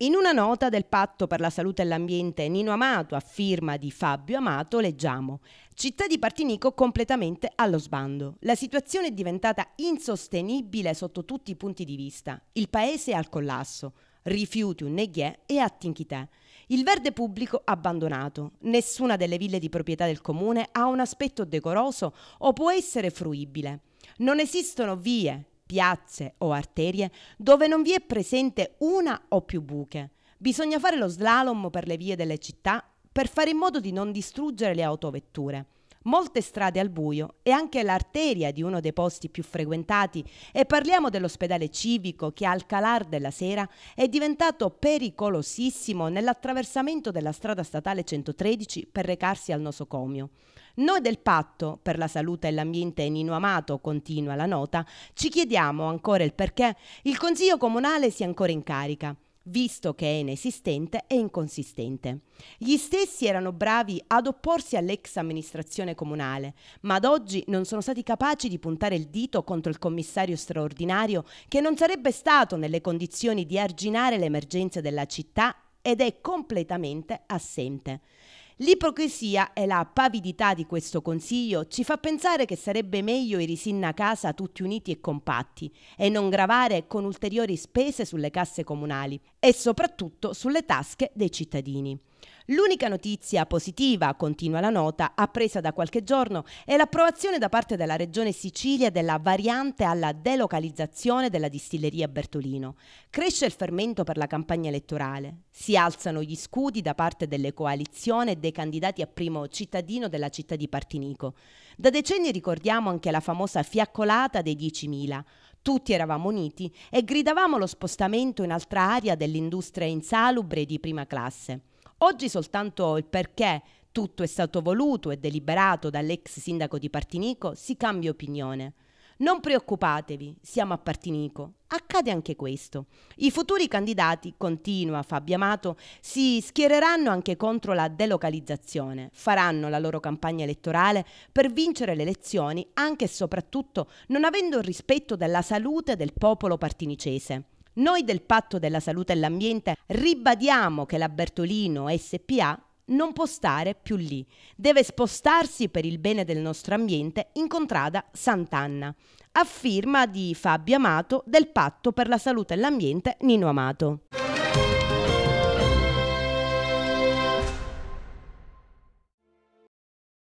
In una nota del Patto per la Salute e l'Ambiente Nino Amato, a firma di Fabio Amato, leggiamo Città di Partinico completamente allo sbando. La situazione è diventata insostenibile sotto tutti i punti di vista. Il paese è al collasso. Rifiuti un neghiè e attinchità. Il verde pubblico abbandonato. Nessuna delle ville di proprietà del comune ha un aspetto decoroso o può essere fruibile. Non esistono vie, piazze o arterie dove non vi è presente una o più buche. Bisogna fare lo slalom per le vie delle città per fare in modo di non distruggere le autovetture molte strade al buio e anche l'arteria di uno dei posti più frequentati e parliamo dell'ospedale civico che al calar della sera è diventato pericolosissimo nell'attraversamento della strada statale 113 per recarsi al nosocomio. Noi del patto per la salute e l'ambiente Nino Amato, continua la nota, ci chiediamo ancora il perché il Consiglio Comunale sia ancora in carica visto che è inesistente e inconsistente. Gli stessi erano bravi ad opporsi all'ex amministrazione comunale, ma ad oggi non sono stati capaci di puntare il dito contro il commissario straordinario che non sarebbe stato nelle condizioni di arginare l'emergenza della città ed è completamente assente. L'ipocrisia e la pavidità di questo Consiglio ci fa pensare che sarebbe meglio i risin a casa tutti uniti e compatti e non gravare con ulteriori spese sulle casse comunali e soprattutto sulle tasche dei cittadini. L'unica notizia positiva, continua la nota, appresa da qualche giorno, è l'approvazione da parte della Regione Sicilia della variante alla delocalizzazione della distilleria Bertolino. Cresce il fermento per la campagna elettorale, si alzano gli scudi da parte delle coalizioni e dei candidati a primo cittadino della città di Partinico. Da decenni ricordiamo anche la famosa fiaccolata dei 10.000. Tutti eravamo uniti e gridavamo lo spostamento in altra area dell'industria insalubre di prima classe. Oggi soltanto il perché tutto è stato voluto e deliberato dall'ex sindaco di Partinico si cambia opinione. Non preoccupatevi, siamo a Partinico. Accade anche questo. I futuri candidati, continua Fabio Amato, si schiereranno anche contro la delocalizzazione, faranno la loro campagna elettorale per vincere le elezioni anche e soprattutto non avendo il rispetto della salute del popolo partinicese. Noi del Patto della Salute e l'Ambiente ribadiamo che la Bertolino SPA non può stare più lì, deve spostarsi per il bene del nostro ambiente in contrada Sant'Anna, a firma di Fabio Amato del Patto per la Salute e l'Ambiente Nino Amato.